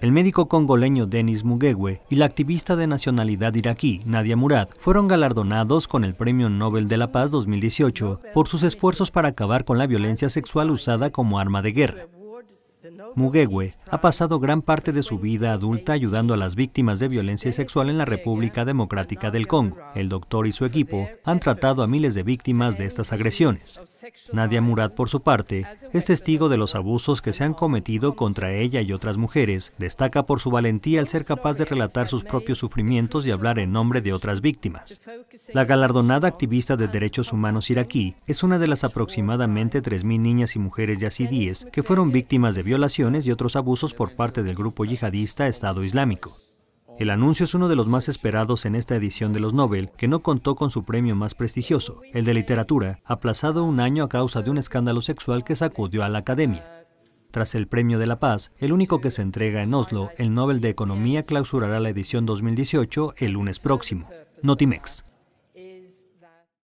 El médico congoleño Denis Muguewe y la activista de nacionalidad iraquí Nadia Murad fueron galardonados con el Premio Nobel de la Paz 2018 por sus esfuerzos para acabar con la violencia sexual usada como arma de guerra. Mugewe ha pasado gran parte de su vida adulta ayudando a las víctimas de violencia sexual en la República Democrática del Congo. El doctor y su equipo han tratado a miles de víctimas de estas agresiones. Nadia Murad, por su parte, es testigo de los abusos que se han cometido contra ella y otras mujeres. Destaca por su valentía al ser capaz de relatar sus propios sufrimientos y hablar en nombre de otras víctimas. La galardonada activista de derechos humanos iraquí es una de las aproximadamente 3.000 niñas y mujeres yacidíes que fueron víctimas de violación y otros abusos por parte del grupo yihadista Estado Islámico. El anuncio es uno de los más esperados en esta edición de los Nobel, que no contó con su premio más prestigioso, el de literatura, aplazado un año a causa de un escándalo sexual que sacudió a la academia. Tras el Premio de la Paz, el único que se entrega en Oslo, el Nobel de Economía clausurará la edición 2018 el lunes próximo. Notimex.